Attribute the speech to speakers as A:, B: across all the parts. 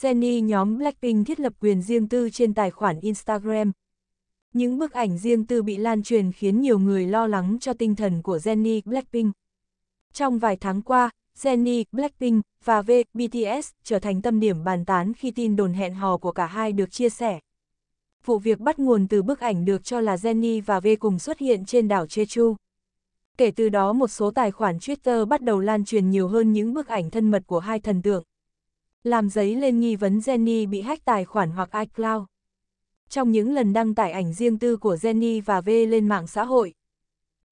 A: Jennie nhóm Blackpink thiết lập quyền riêng tư trên tài khoản Instagram. Những bức ảnh riêng tư bị lan truyền khiến nhiều người lo lắng cho tinh thần của Jennie Blackpink. Trong vài tháng qua, Jennie, Blackpink và V, BTS trở thành tâm điểm bàn tán khi tin đồn hẹn hò của cả hai được chia sẻ. Vụ việc bắt nguồn từ bức ảnh được cho là Jennie và V cùng xuất hiện trên đảo Jeju. Kể từ đó một số tài khoản Twitter bắt đầu lan truyền nhiều hơn những bức ảnh thân mật của hai thần tượng làm giấy lên nghi vấn Jenny bị hack tài khoản hoặc iCloud. Trong những lần đăng tải ảnh riêng tư của Jenny và V lên mạng xã hội,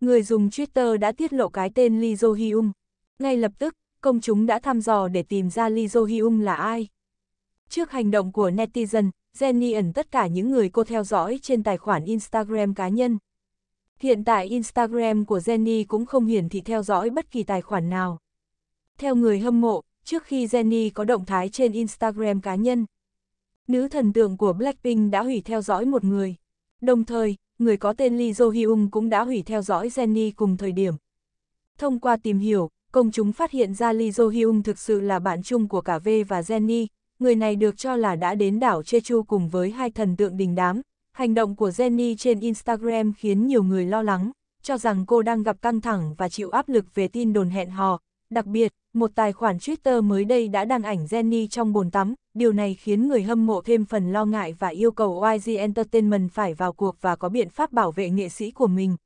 A: người dùng Twitter đã tiết lộ cái tên Lee Jo Hyung. Ngay lập tức, công chúng đã thăm dò để tìm ra Lee Jo Hyung là ai. Trước hành động của netizen, Jenny ẩn tất cả những người cô theo dõi trên tài khoản Instagram cá nhân. Hiện tại Instagram của Jenny cũng không hiển thị theo dõi bất kỳ tài khoản nào. Theo người hâm mộ, trước khi Jennie có động thái trên Instagram cá nhân. Nữ thần tượng của Blackpink đã hủy theo dõi một người. Đồng thời, người có tên Lee Jo Hyung cũng đã hủy theo dõi Jennie cùng thời điểm. Thông qua tìm hiểu, công chúng phát hiện ra Lee Jo Hyung thực sự là bạn chung của cả V và Jennie. Người này được cho là đã đến đảo Jeju cùng với hai thần tượng đình đám. Hành động của Jennie trên Instagram khiến nhiều người lo lắng, cho rằng cô đang gặp căng thẳng và chịu áp lực về tin đồn hẹn hò, Đặc biệt, một tài khoản Twitter mới đây đã đăng ảnh Jenny trong bồn tắm, điều này khiến người hâm mộ thêm phần lo ngại và yêu cầu YG Entertainment phải vào cuộc và có biện pháp bảo vệ nghệ sĩ của mình.